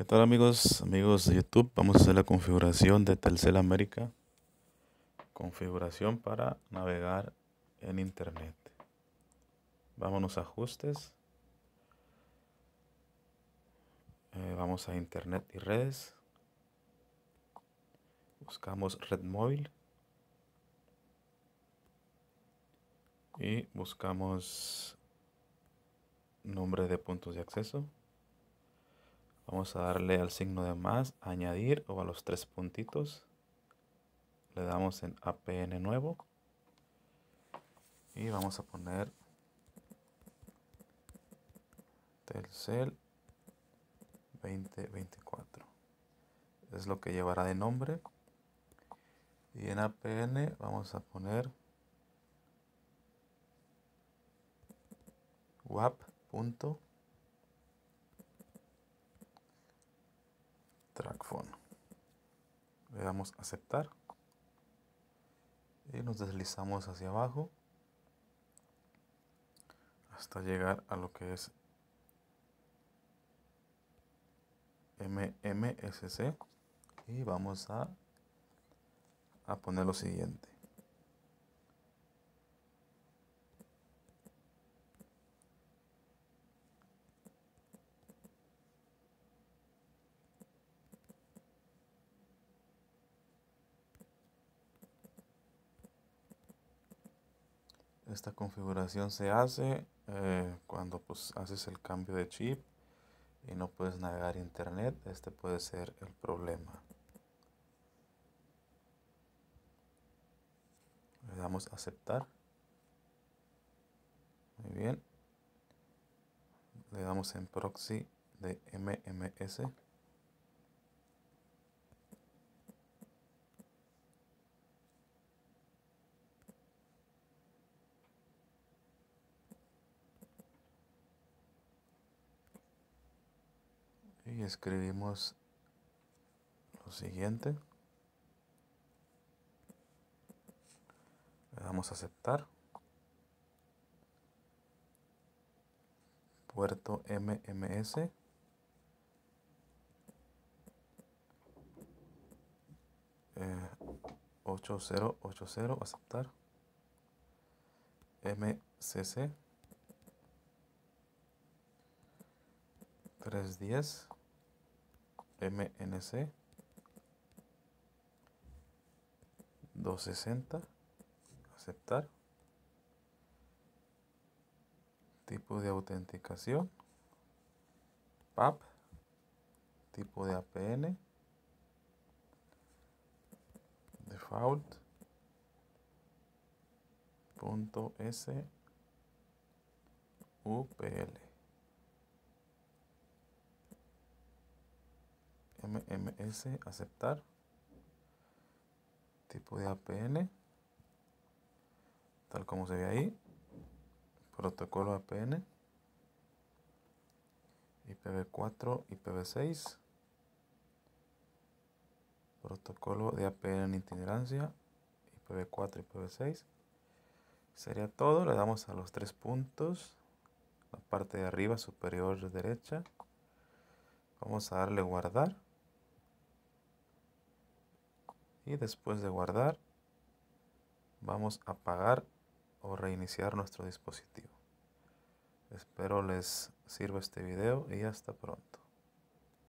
¿Qué tal amigos, amigos de YouTube? Vamos a hacer la configuración de Telcel América. Configuración para navegar en Internet. Vámonos a ajustes. Eh, vamos a Internet y redes. Buscamos red móvil. Y buscamos nombre de puntos de acceso. Vamos a darle al signo de más, añadir o a los tres puntitos. Le damos en APN nuevo. Y vamos a poner Telcel 2024. Es lo que llevará de nombre. Y en APN vamos a poner wap. Le damos aceptar. Y nos deslizamos hacia abajo hasta llegar a lo que es MMSC y vamos a, a poner lo siguiente. Esta configuración se hace eh, cuando pues, haces el cambio de chip y no puedes navegar internet. Este puede ser el problema. Le damos a aceptar. Muy bien. Le damos en proxy de MMS. y escribimos lo siguiente. Le damos a aceptar. Puerto MMS. Eh, 8080 aceptar MCC 310 MNC 260 aceptar tipo de autenticación PAP tipo de APN default punto S MMS, aceptar. Tipo de APN, tal como se ve ahí. Protocolo APN. IPv4, IPv6. Protocolo de APN en itinerancia. IPv4, IPv6. Sería todo. Le damos a los tres puntos. La parte de arriba superior derecha. Vamos a darle guardar y después de guardar vamos a apagar o reiniciar nuestro dispositivo. Espero les sirva este video y hasta pronto.